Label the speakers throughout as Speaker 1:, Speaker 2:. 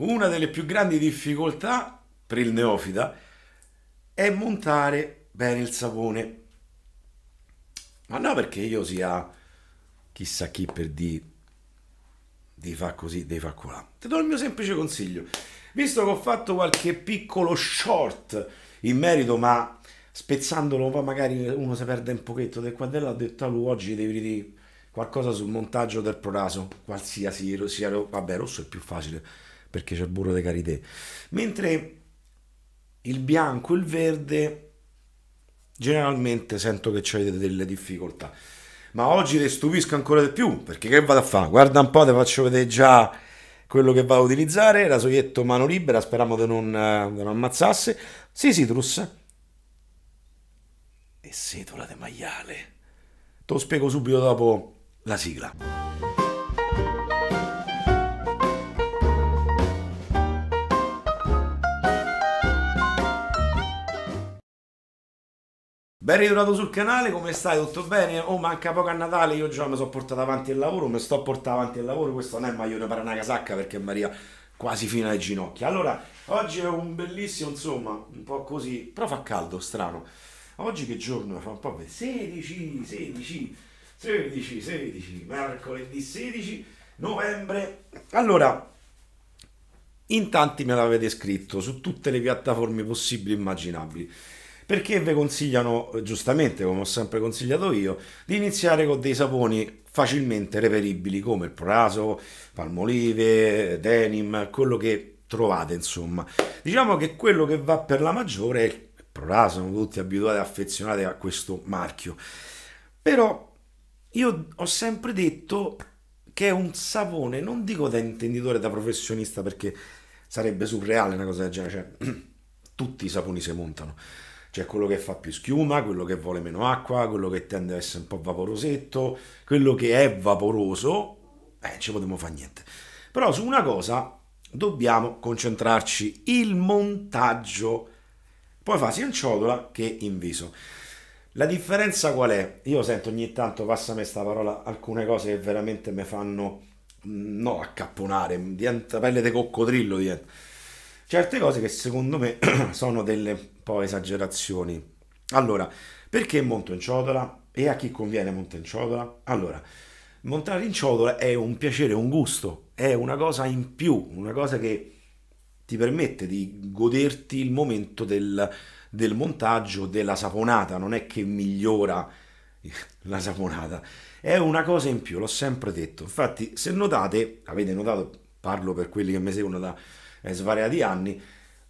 Speaker 1: Una delle più grandi difficoltà per il neofita è montare bene il sapone. Ma no perché io sia chissà chi per di di fa così, di fa qua. Ti do il mio semplice consiglio. Visto che ho fatto qualche piccolo short in merito, ma spezzandolo magari uno si perde un pochetto del quadello, ha detto a lui oggi devi dire qualcosa sul montaggio del proraso, qualsiasi sia, vabbè rosso è più facile perché c'è il burro di karité. Mentre il bianco e il verde generalmente sento che avete delle difficoltà. Ma oggi le stupisco ancora di più, perché che vado a fare? Guarda un po', ti faccio vedere già quello che va a utilizzare, rasoietto mano libera, speriamo che non, eh, non ammazzasse. Sì, citrus. E setola di maiale. Te lo spiego subito dopo la sigla. Ben ritrovato sul canale, come stai? Tutto bene? Oh, manca poco a Natale, io già mi sono portato avanti il lavoro, mi sto portando avanti il lavoro, questo non è maglione per una casacca perché Maria quasi fino alle ginocchia. Allora, oggi è un bellissimo, insomma, un po' così, però fa caldo, strano. Oggi che giorno? Fa un po' per 16, 16, 16, 16, mercoledì 16 novembre. Allora, in tanti me l'avete scritto su tutte le piattaforme possibili e immaginabili perché vi consigliano, giustamente come ho sempre consigliato io, di iniziare con dei saponi facilmente reperibili come il proraso, palmolive, denim, quello che trovate insomma. Diciamo che quello che va per la maggiore è il proraso, sono tutti abituati e affezionati a questo marchio. Però io ho sempre detto che è un sapone, non dico da intenditore, da professionista, perché sarebbe surreale una cosa del genere, cioè tutti i saponi si montano. C'è quello che fa più schiuma, quello che vuole meno acqua, quello che tende ad essere un po' vaporosetto, quello che è vaporoso, eh, non ci potremmo fare niente. Però su una cosa dobbiamo concentrarci, il montaggio. Poi fa sia in ciotola che in viso. La differenza qual è? Io sento ogni tanto, passa questa parola, alcune cose che veramente mi fanno, mm, no, accapponare, diventa pelle di coccodrillo diventa certe cose che secondo me sono delle po' esagerazioni. Allora, perché monto in ciotola e a chi conviene montare in ciotola? Allora, montare in ciotola è un piacere, un gusto, è una cosa in più, una cosa che ti permette di goderti il momento del, del montaggio della saponata, non è che migliora la saponata, è una cosa in più, l'ho sempre detto. Infatti, se notate, avete notato, parlo per quelli che mi seguono da eh, svariati anni,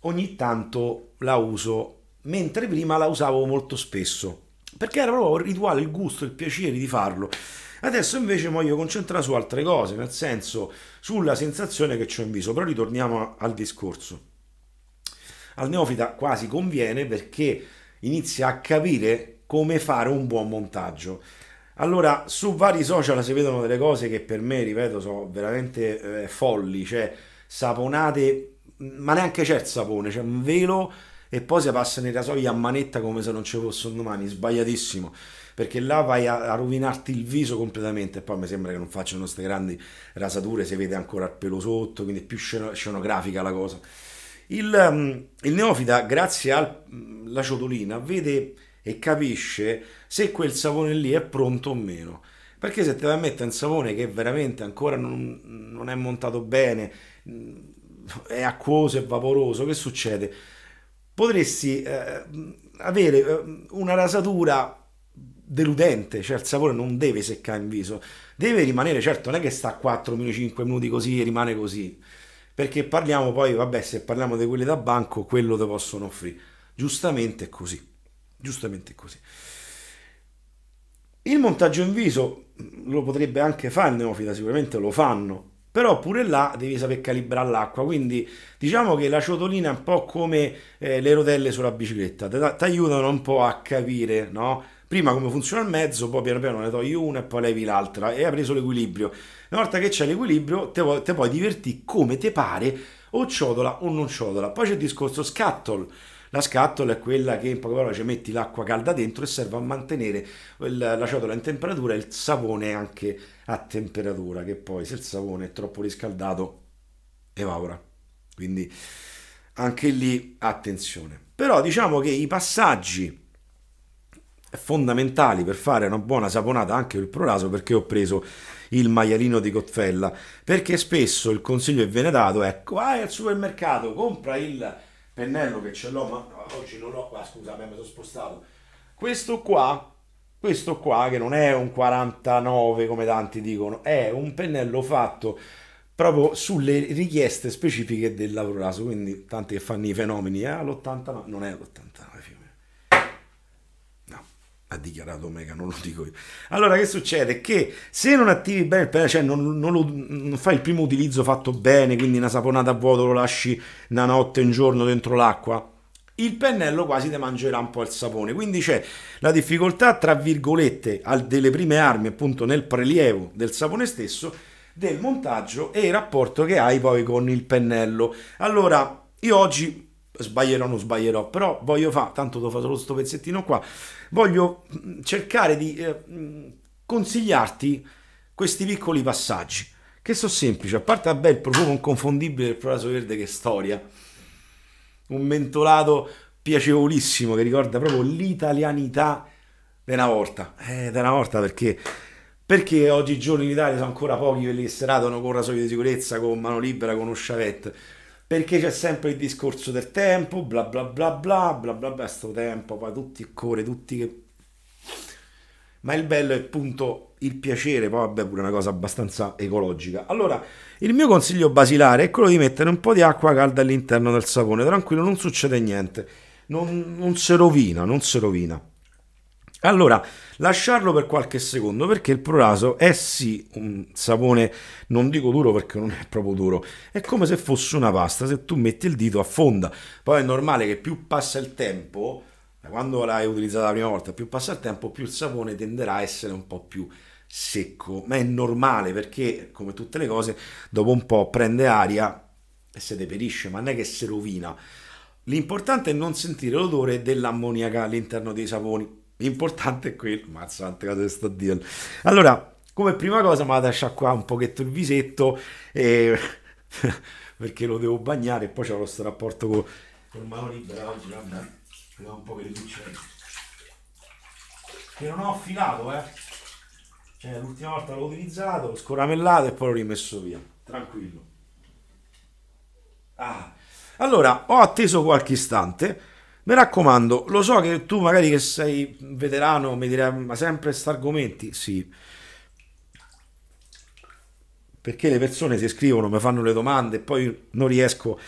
Speaker 1: ogni tanto la uso, mentre prima la usavo molto spesso, perché era proprio il rituale, il gusto, il piacere di farlo. Adesso invece voglio concentrare su altre cose, nel senso sulla sensazione che ho in viso, però ritorniamo al discorso. Al neofita quasi conviene perché inizia a capire come fare un buon montaggio. Allora, su vari social si vedono delle cose che per me, ripeto, sono veramente eh, folli, cioè saponate, ma neanche c'è certo il sapone, c'è un velo e poi si passa nei rasoi a manetta come se non ci fossero domani, sbagliatissimo perché là vai a, a, rovinarti il viso completamente e poi mi sembra che non facciano queste grandi rasature, si vede ancora il pelo sotto, quindi è più scenografica la cosa. Il, mm, il neofita, grazie alla mm, ciotolina, vede e capisce se quel sapone lì è pronto o meno. Perché se te vai a un sapone che veramente ancora non, non è montato bene Mm, è acquoso e vaporoso, che succede? Potresti eh, avere eh, una rasatura deludente, cioè il sapore non deve seccare in viso, deve rimanere, certo non è che sta 4-5 minuti così e rimane così, perché parliamo poi, vabbè se parliamo di quelli da banco, quello te possono offrire, giustamente così, giustamente così. Il montaggio in viso lo potrebbe anche fare il neofita, sicuramente lo fanno, però pure là devi saper calibrare l'acqua, quindi diciamo che la ciotolina è un po' come eh, le rotelle sulla bicicletta, ti aiutano un po' a capire, no? Prima come funziona il mezzo, poi piano piano ne togli una e poi levi l'altra e hai preso l'equilibrio. Una volta che c'è l'equilibrio, te, te puoi divertire come ti pare, o ciotola o non ciotola. Poi c'è il discorso scattol la scatola è quella che in poche parole ci metti l'acqua calda dentro e serve a mantenere la ciotola in temperatura e il sapone anche a temperatura, che poi se il sapone è troppo riscaldato evapora. Quindi anche lì attenzione. Però diciamo che i passaggi fondamentali per fare una buona saponata anche per il proraso perché ho preso il maialino di Cotfella perché spesso il consiglio che viene dato è vai al supermercato compra il pennello che ce l'ho, ma oggi non l'ho qua, scusa, mi sono spostato. Questo qua, questo qua che non è un 49 come tanti dicono, è un pennello fatto proprio sulle richieste specifiche del lavorato, quindi tanti che fanno i fenomeni, eh, l'80 ma non è l'80, ha dichiarato Omega, non lo dico io. Allora, che succede? Che se non attivi bene il pennello, cioè non, non, lo, non, fai il primo utilizzo fatto bene, quindi una saponata a vuoto lo lasci una notte, un giorno dentro l'acqua, il pennello quasi ti mangerà un po' il sapone. Quindi c'è la difficoltà, tra virgolette, al, delle prime armi, appunto nel prelievo del sapone stesso, del montaggio e il rapporto che hai poi con il pennello. Allora, io oggi sbaglierò o non sbaglierò, però voglio fare, tanto devo fare solo questo pezzettino qua, voglio mm, cercare di eh, mm, consigliarti questi piccoli passaggi, che sono semplici, a parte vabbè, il profumo inconfondibile del Proraso Verde che storia, un mentolato piacevolissimo che ricorda proprio l'italianità della volta, eh, della volta perché... Perché oggigiorno in Italia sono ancora pochi quelli che seratano con rasoio di sicurezza, con mano libera, con un chavette perché c'è sempre il discorso del tempo, bla bla bla bla bla bla bla, sto tempo, poi tutti il core, tutti che... Ma il bello è appunto il piacere, poi vabbè pure una cosa abbastanza ecologica. Allora, il mio consiglio basilare è quello di mettere un po' di acqua calda all'interno del sapone, tranquillo, non succede niente, non, non si rovina, non si rovina. Allora, lasciarlo per qualche secondo perché il proraso è sì un sapone, non dico duro perché non è proprio duro, è come se fosse una pasta, se tu metti il dito affonda. Poi è normale che più passa il tempo, quando l'hai utilizzata la prima volta, più passa il tempo, più il sapone tenderà a essere un po' più secco, ma è normale perché come tutte le cose dopo un po' prende aria e se deperisce, ma non è che si rovina. L'importante è non sentire l'odore dell'ammoniaca all'interno dei saponi L'importante è quello. Mazza, quante cose sto a dire. Allora, come prima cosa mi vado a sciacquare un pochetto il visetto e... perché lo devo bagnare e poi c'è questo rapporto con... con mano libera oggi, guarda, vediamo un po' che succede. Che non ho affilato, eh. Cioè, l'ultima volta l'ho utilizzato, l'ho scoramellato e poi l'ho rimesso via. Tranquillo. Ah. Allora, ho atteso qualche istante mi raccomando, lo so che tu magari che sei veterano mi dirai ma sempre questi argomenti, sì. Perché le persone si scrivono, mi fanno le domande e poi non riesco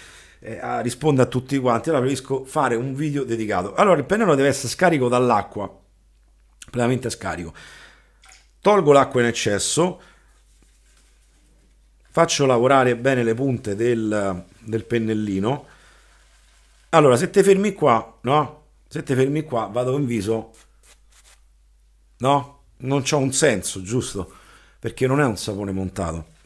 Speaker 1: eh, a rispondere a tutti quanti, allora preferisco fare un video dedicato. Allora il pennello deve essere scarico dall'acqua, plenamente scarico. Tolgo l'acqua in eccesso, faccio lavorare bene le punte del, del pennellino allora, se ti fermi qua, no? Se ti fermi qua, vado in viso, no? Non c'ha un senso, giusto? Perché non è un sapone montato.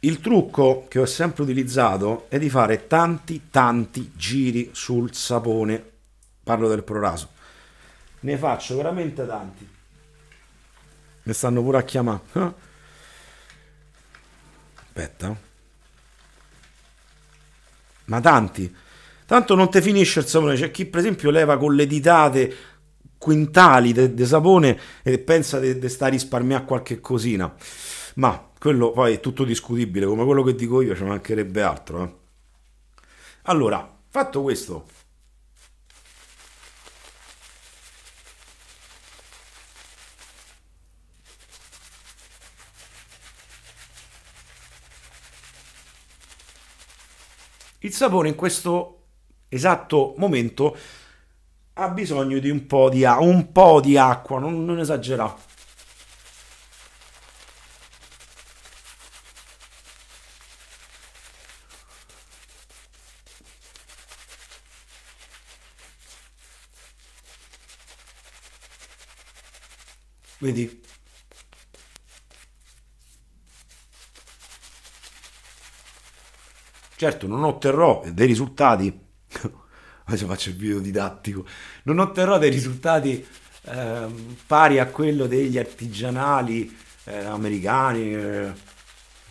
Speaker 1: Il trucco che ho sempre utilizzato è di fare tanti, tanti giri sul sapone. Parlo del proraso. Ne faccio veramente tanti. Mi stanno pure a chiamare. Eh? Aspetta. Eh ma tanti. Tanto non ti finisce il sapone, c'è chi per esempio leva con le ditate quintali di sapone e pensa di sta a risparmiare qualche cosina, ma quello poi è tutto discutibile, come quello che dico io ci mancherebbe altro. Eh. Allora, fatto questo, Il sapone in questo esatto momento ha bisogno di un po' di, a- un po di acqua, non, non esagerare. Vedi? Certo, non otterrò dei risultati, adesso faccio il video didattico, non otterrò dei risultati eh, pari a quello degli artigianali eh, americani, eh,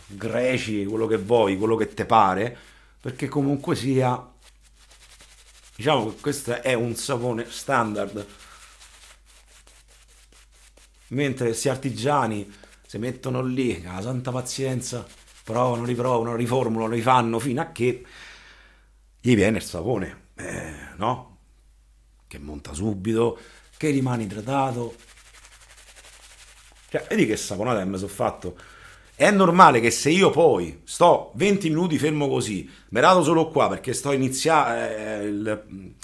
Speaker 1: greci, quello che vuoi, quello che te pare, perché comunque sia, diciamo che questo è un sapone standard, mentre questi artigiani si mettono lì, la santa pazienza, provano, riprovano, riformulano, rifanno fino a che gli viene il sapone, eh, no? Che monta subito, che rimane idratato. Cioè, vedi che saponata mi sono fatto. È normale che se io poi sto 20 minuti fermo così, me rado solo qua perché sto iniziando eh,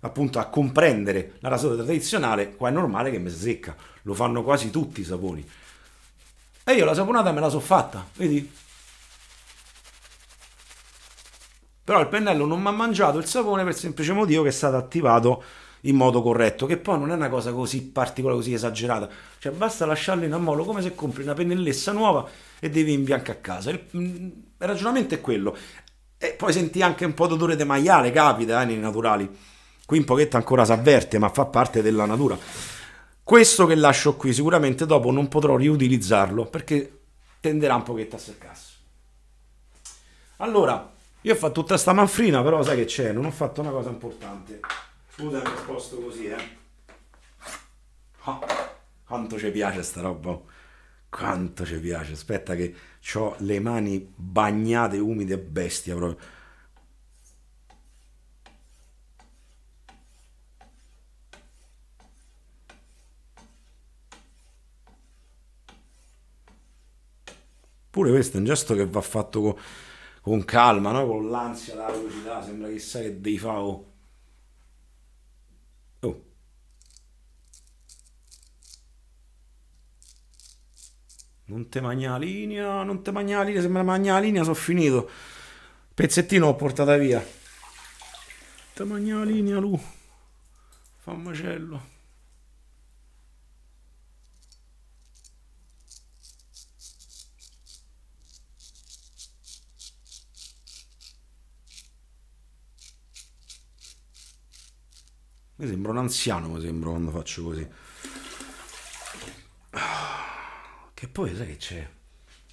Speaker 1: appunto a comprendere la rasoia tradizionale, qua è normale che mi si secca. Lo fanno quasi tutti i saponi. E io la saponata me la so fatta, vedi? Però il pennello non mi ha mangiato il sapone per il semplice motivo che è stato attivato in modo corretto, che poi non è una cosa così particolare, così esagerata. Cioè basta lasciarlo in ammollo come se compri una pennellessa nuova e devi imbianca a casa. Il, mm, il ragionamento è quello. E poi senti anche un po' d'odore di maiale, capita eh, nei naturali. Qui un pochetto ancora si avverte, ma fa parte della natura. Questo che lascio qui sicuramente dopo non potrò riutilizzarlo perché tenderà un pochetto a seccarsi. Allora, io ho fatto tutta sta manfrina, però sai che c'è, non ho fatto una cosa importante. Scusa che sposto così, eh. Ah, quanto ci piace sta roba. Oh. Quanto ci piace. Aspetta che ho le mani bagnate, umide, bestia proprio. Pure questo è un gesto che va fatto con con calma, no? con l'ansia, la velocità, sembra chissà che dei fa. Oh. oh. Non te magna la linea, non te magna la linea, sembra me magna la linea sono finito. Pezzettino ho portata via. Te magna la linea, Lu. Fa un macello. Mi sembra un anziano, mi sembra quando faccio così. Che poi sai che c'è?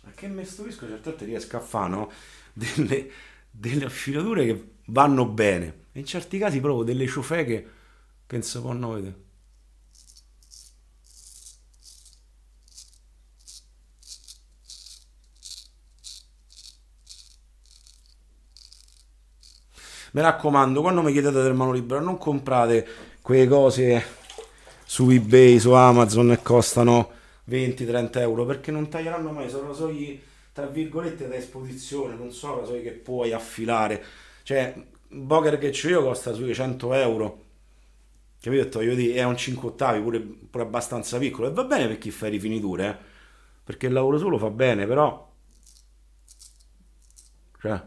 Speaker 1: A che mi stupisco certe volte riesco a fare no? delle, delle affilature che vanno bene. In certi casi proprio delle ciofeche che non si possono Mi raccomando, quando mi chiedete del mano libero non comprate quelle cose su eBay, su Amazon e costano 20-30 euro perché non taglieranno mai, sono rasoi tra virgolette da esposizione, non sono rasoi che puoi affilare. Cioè, il boker che ho io costa sui 100 euro. che Capito? Io di, è un 5 ottavi, pure, pure abbastanza piccolo. E va bene per chi fa rifiniture, eh? perché il lavoro solo fa bene, però... Cioè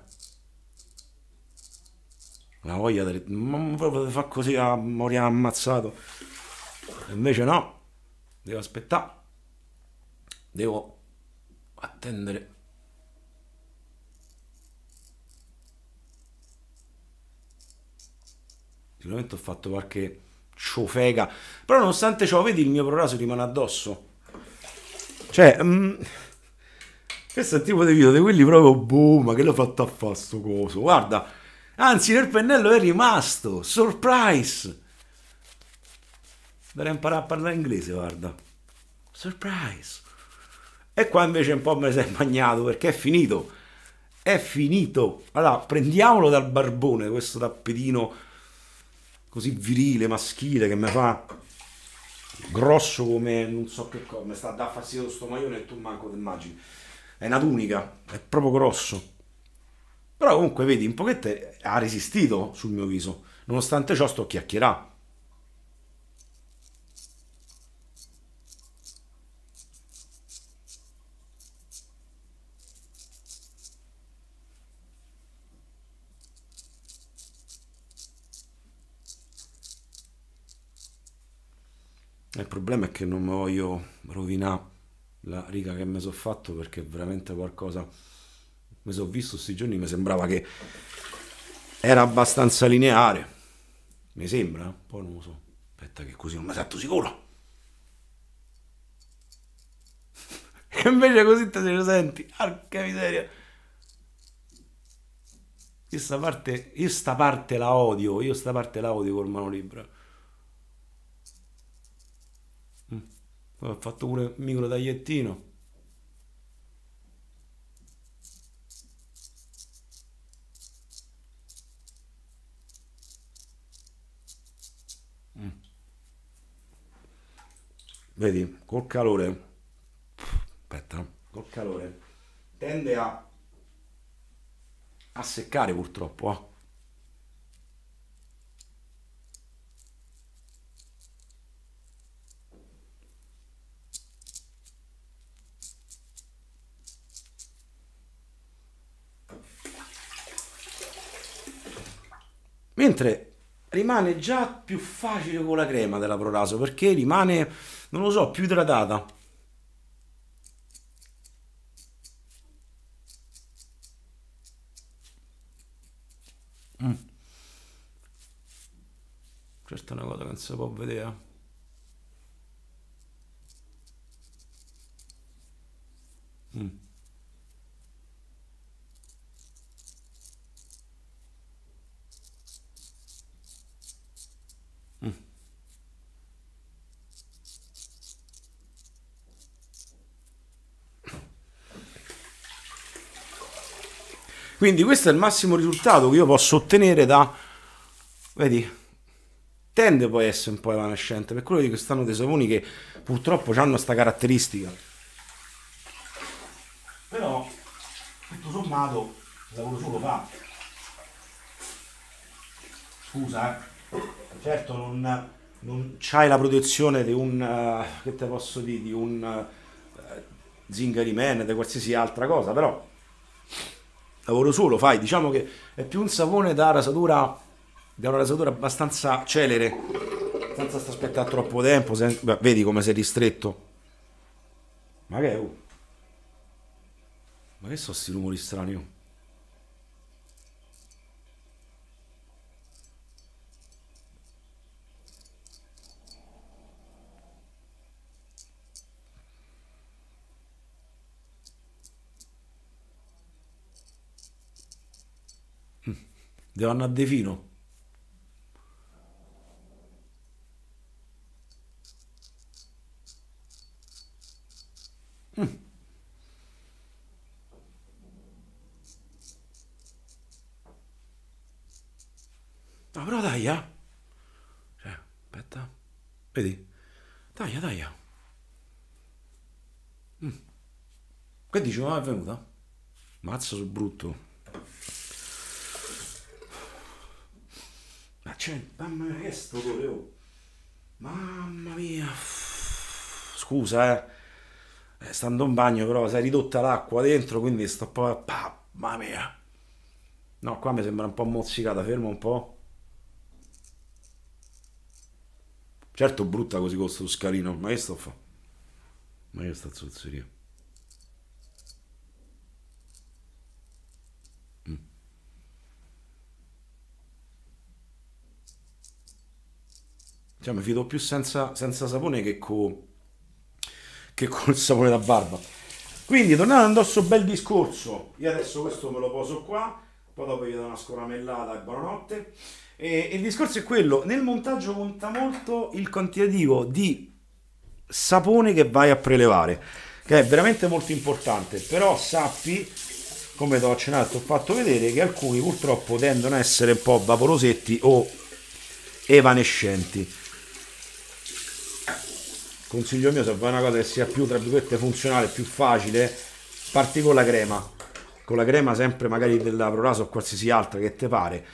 Speaker 1: una voglia di... ma potete fa così a ah, morire ammazzato invece no devo aspettare devo attendere sicuramente ho fatto qualche ciofega però nonostante ciò vedi il mio proraso rimane addosso cioè mm, questo è il tipo di video di quelli proprio boom ma che l'ho fatto a fa sto coso guarda Anzi, nel pennello è rimasto. Surprise! Dovrei imparare a parlare inglese, guarda. Surprise! E qua invece un po' me ne sei bagnato perché è finito. È finito. Allora, prendiamolo dal barbone, questo tappetino così virile, maschile, che mi fa grosso come non so che cosa. Mi sta a dar fastidio sto maione e tu manco te immagini. È una tunica, è proprio grosso. Però comunque vedi, un pochetto ha resistito sul mio viso. Nonostante ciò sto chiacchierando. Il problema è che non mi voglio rovinare la riga che mi sono fatto perché è veramente qualcosa mi sono visto questi giorni, mi sembrava che era abbastanza lineare. Mi sembra? Poi non lo so. Aspetta che così non mi sento sicuro. E invece così te lo senti. Arca miseria. questa parte, io sta parte la odio, io sta parte la odio col mano libera. Mm. Ho fatto pure un micro tagliettino. vedi, col calore, aspetta, col calore, tende a, a seccare purtroppo, eh. mentre rimane già più facile con la crema della Proraso perché rimane non lo so, più idratata. Mm. Questa certo è una cosa che non si può vedere. Mm. Quindi questo è il massimo risultato che io posso ottenere da... Vedi? Tende poi a essere un po' evanescente, per quello che stanno dei saponi che purtroppo hanno questa caratteristica. Però, tutto sommato, il lavoro solo fa. Scusa, eh. Certo non, non c'hai la protezione di un... Uh, che te posso dire? Di un... Uh, man di qualsiasi altra cosa, però lavoro suo lo fai, diciamo che è più un sapone da rasatura, da una rasatura abbastanza celere, senza sta aspettare troppo tempo, sen- Beh, vedi come sei ristretto. Ma che è? Oh. Ma che sono questi rumori strani? Oh? Devanna De Fino. Mm. No, però taglia. Eh. Cioè, aspetta. Vedi? Taglia, eh, taglia. Eh. Mm. Che dici, ma è venuta? Mazza sul brutto. Cioè, mamma mia, che sto oh. Mamma mia. Scusa, eh. eh stando in bagno, però, si è ridotta l'acqua dentro, quindi sto poi... mamma mia. No, qua mi sembra un po' mozzicata, fermo un po'. Certo brutta così con sto scalino, ma che sto a fare? Ma che sta zozzeria? Cioè, diciamo, mi fido più senza, senza sapone che, co, che col sapone da barba. Quindi, tornando addosso, bel discorso. Io adesso questo me lo poso qua, poi dopo gli do una scoramellata e buonanotte. E, e il discorso è quello, nel montaggio conta molto il quantitativo di sapone che vai a prelevare, che è veramente molto importante, però sappi come ti ho accennato, ho fatto vedere che alcuni purtroppo tendono a essere un po' vaporosetti o evanescenti consiglio mio se vuoi una cosa che sia più tra virgolette funzionale più facile parti con la crema con la crema sempre magari della Proraso o qualsiasi altra che te pare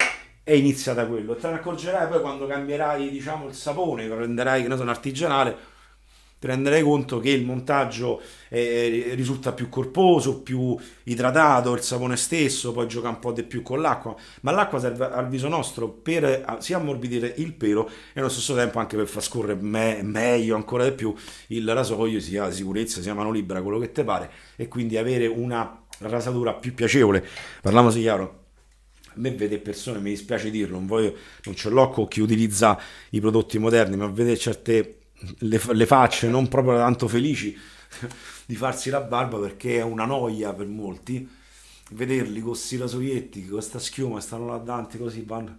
Speaker 1: e inizia da quello te ne accorgerai poi quando cambierai diciamo il sapone lo prenderai che non sono artigianale ti renderai conto che il montaggio eh, risulta più corposo, più idratato, il sapone stesso, poi gioca un po' di più con l'acqua, ma l'acqua serve al viso nostro per sia ammorbidire il pelo e allo stesso tempo anche per far scorrere me, meglio ancora di più il rasoio, sia sicurezza, sia mano libera, quello che ti pare, e quindi avere una rasatura più piacevole. Parliamoci chiaro. A me vede persone, mi dispiace dirlo, non, voglio, non ce l'ho chi utilizza i prodotti moderni, ma vede certe le, le facce non proprio tanto felici di farsi la barba perché è una noia per molti vederli con questi rasoietti, con questa schiuma, stanno là davanti così, vanno...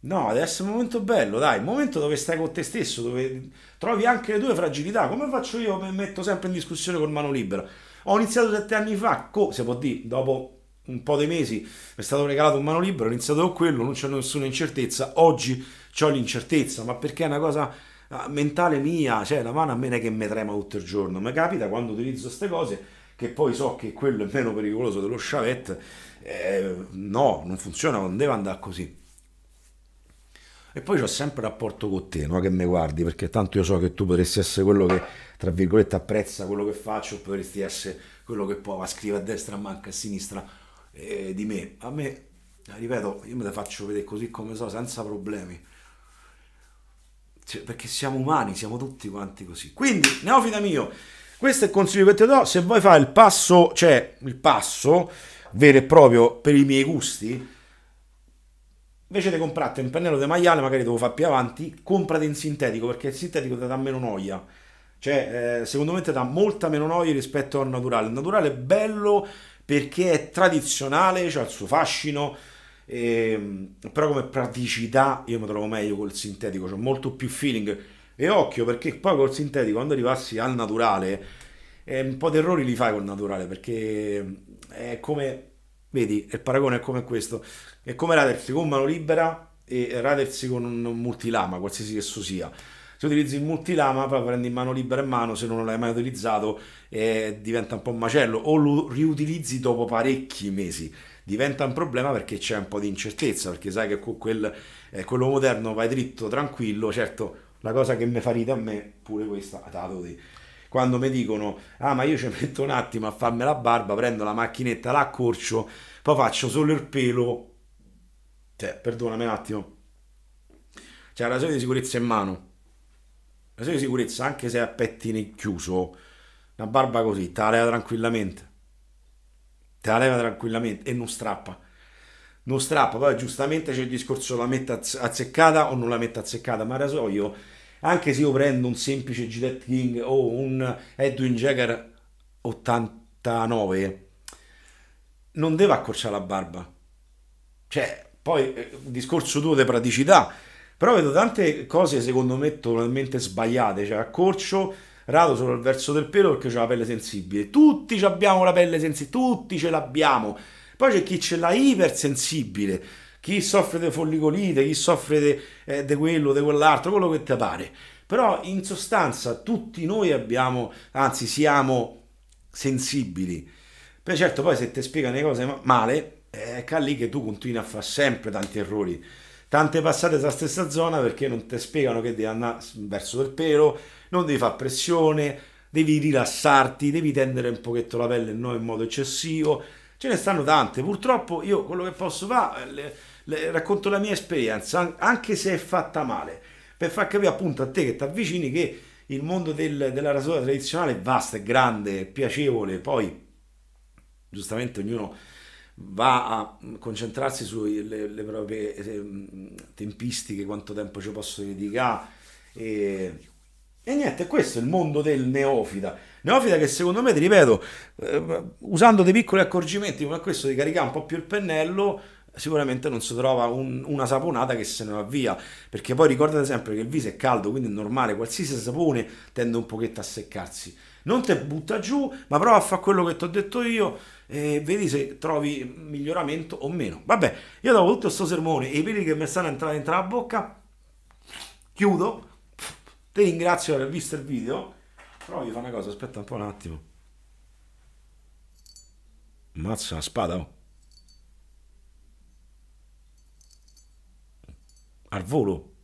Speaker 1: No, adesso è un momento bello, dai, un momento dove stai con te stesso, dove trovi anche le tue fragilità, come faccio io, mi metto sempre in discussione col mano libera. Ho iniziato sette anni fa, co, se può dire, dopo un po' di mesi mi è stato regalato un mano libero, ho iniziato con quello, non c'è nessuna incertezza, oggi ho l'incertezza, ma perché è una cosa Ah, mentale mia, cioè la mano a me non è che mi trema tutto il giorno, mi capita quando utilizzo queste cose che poi so che quello è meno pericoloso dello chavette, eh, no, non funziona, non deve andare così. E poi ho sempre rapporto con te, no? che mi guardi, perché tanto io so che tu potresti essere quello che, tra virgolette, apprezza quello che faccio, potresti essere quello che poi va a scrivere a destra, manca a sinistra eh, di me. A me, ripeto, io me la faccio vedere così come so, senza problemi cioè, perché siamo umani, siamo tutti quanti così. Quindi, neofita mio, questo è il consiglio che ti do. Se vuoi fare il passo, cioè il passo vero e proprio per i miei gusti, invece di comprarti un pennello di maiale, magari devo fare più avanti, comprati in sintetico perché il sintetico ti dà meno noia. Cioè, eh, secondo me ti dà molta meno noia rispetto al naturale. Il naturale è bello perché è tradizionale, cioè ha il suo fascino e, ehm, però come praticità io mi trovo meglio col sintetico, ho molto più feeling. E occhio perché poi col sintetico quando arrivassi al naturale, eh, un po' di errori li fai col naturale perché eh, è come, vedi, il paragone è come questo, è come radersi con mano libera e radersi con un multilama, qualsiasi che esso sia. Se utilizzi il multilama, poi prendi in mano libera in mano, se non l'hai mai utilizzato eh, diventa un po' un macello o lo riutilizzi dopo parecchi mesi diventa un problema perché c'è un po' di incertezza, perché sai che con quel, eh, quello moderno vai dritto, tranquillo, certo la cosa che mi fa ridere a me, pure questa, ah, te la quando mi dicono ah ma io ci metto un attimo a farmi la barba prendo la macchinetta la accorcio poi faccio solo il pelo cioè perdonami un attimo c'è cioè, la soglia di sicurezza in mano la soglia di sicurezza anche se a pettine chiuso una barba così te la leva tranquillamente te la leva tranquillamente e non strappa. Non strappa, poi giustamente c'è il discorso la mette azzeccata o non la mette azzeccata, ma rasoio, anche se io prendo un semplice Gillette King o un Edwin Jagger 89, non deve accorciare la barba. Cioè, poi eh, discorso tuo di praticità, però vedo tante cose secondo me totalmente sbagliate, cioè accorcio rado solo il verso del pelo perché c'è la pelle sensibile. Tutti abbiamo la pelle sensibile, tutti ce l'abbiamo. Poi c'è chi ce l'ha ipersensibile, chi soffre di follicolite, chi soffre di eh, quello, di quell'altro, quello che ti pare. Però in sostanza tutti noi abbiamo, anzi siamo sensibili. Beh, certo, poi se ti spiegano le cose male, eh, è eh, lì che tu continui a fare sempre tanti errori tante passate sulla stessa zona perché non ti spiegano che devi andare verso il pelo, non devi fare pressione, devi rilassarti, devi tendere un pochetto la pelle, non in modo eccessivo. Ce ne stanno tante. Purtroppo io quello che posso fare, le, le, racconto la mia esperienza, anche se è fatta male, per far capire appunto a te che ti avvicini che il mondo del, della rasura tradizionale è vasto, è grande, è piacevole, poi giustamente ognuno va a concentrarsi sulle proprie eh, tempistiche, quanto tempo ci posso dedicare. E, e niente, questo è il mondo del neofita. Neofita che secondo me, ti ripeto, eh, usando dei piccoli accorgimenti come questo di caricare un po' più il pennello, sicuramente non si trova un, una saponata che se ne va via perché poi ricordate sempre che il viso è caldo quindi è normale qualsiasi sapone tende un pochetto a seccarsi non te butta giù ma prova a fare quello che ti ho detto io e vedi se trovi miglioramento o meno. Vabbè, io dopo tutto questo sermone e i peli che mi stanno entrando dentro la bocca, chiudo, ti ringrazio per aver visto il video, però vi fa una cosa, aspetta un po' un attimo. Mazza la spada, oh. Al volo.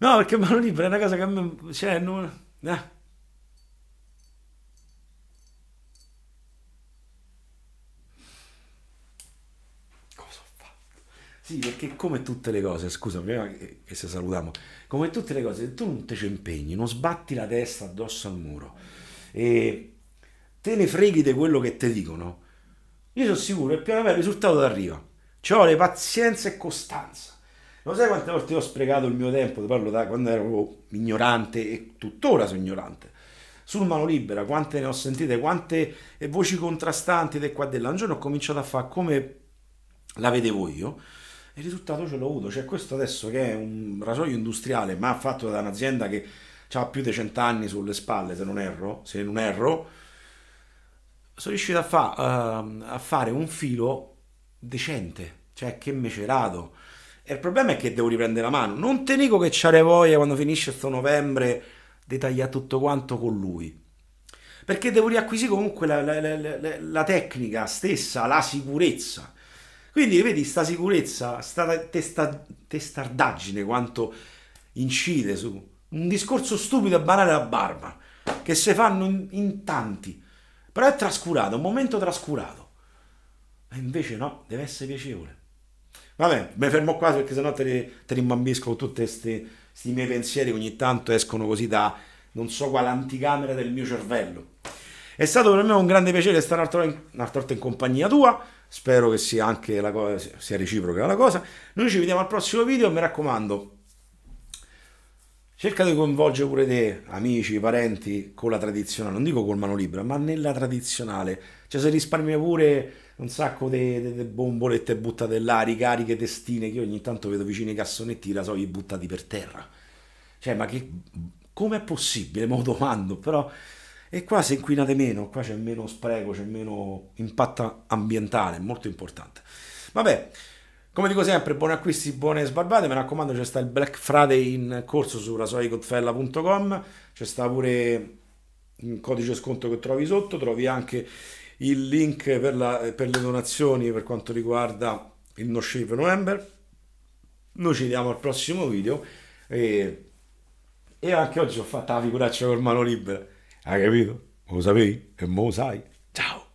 Speaker 1: No, perché mano libera è una cosa che a me... Cioè, non... Eh. Sì, perché come tutte le cose, scusa, prima che, se salutiamo, come tutte le cose, se tu non te ci impegni, non sbatti la testa addosso al muro e te ne freghi di quello che ti dicono, io sono sicuro che piano piano il risultato ti arriva. Ci vuole pazienza e costanza. Lo sai quante volte ho sprecato il mio tempo, ti parlo da quando ero ignorante e tuttora sono ignorante. Sul mano libera, quante ne ho sentite, quante voci contrastanti di qua e là. Un giorno ho cominciato a fare come la vedevo io e il risultato ce l'ho avuto. Cioè questo adesso che è un rasoio industriale, ma fatto da un'azienda che ha più di cent'anni sulle spalle, se non erro, se non erro, sono riuscito a, fa, uh, a fare un filo decente, cioè che mecerato e il problema è che devo riprendere la mano. Non te dico che c'è voglia quando finisce sto novembre di tagliare tutto quanto con lui. Perché devo riacquisire comunque la, la, la, la tecnica stessa, la sicurezza. Quindi vedi, sta sicurezza, sta testa, testardaggine quanto incide su un discorso stupido e banale da barba, che se fanno in, in tanti. Però è trascurato, un momento trascurato. Ma invece no, deve essere piacevole. Vabbè, mi fermo qua perché sennò te li, te li tutti questi miei pensieri ogni tanto escono così da non so quale anticamera del mio cervello. È stato per me un grande piacere stare un'altra volta in compagnia tua. Spero che sia anche la cosa, sia reciproca la cosa. Noi ci vediamo al prossimo video. Mi raccomando, cerca di coinvolgere pure te, amici, parenti, con la tradizionale. Non dico col mano libera, ma nella tradizionale. Cioè, se risparmia pure un sacco di bombolette buttate là, ricariche testine che io ogni tanto vedo vicino ai cassonetti, la so, buttati per terra. Cioè, ma che... è possibile? Me lo domando, però... E qua se inquinate meno, qua c'è meno spreco, c'è meno impatto ambientale, molto importante. Vabbè, come dico sempre, buoni acquisti, buone sbarbate. Mi raccomando, c'è sta il Black Friday in corso su rasoicodfella.com. C'è sta pure il codice sconto che trovi sotto. Trovi anche il link per, la, per le donazioni per quanto riguarda il No Shave November. Noi ci vediamo al prossimo video e, e anche oggi ho fatto la figuraccia con mano libero. Hai capito? Lo sapevi? E mo' lo sai. Ciao!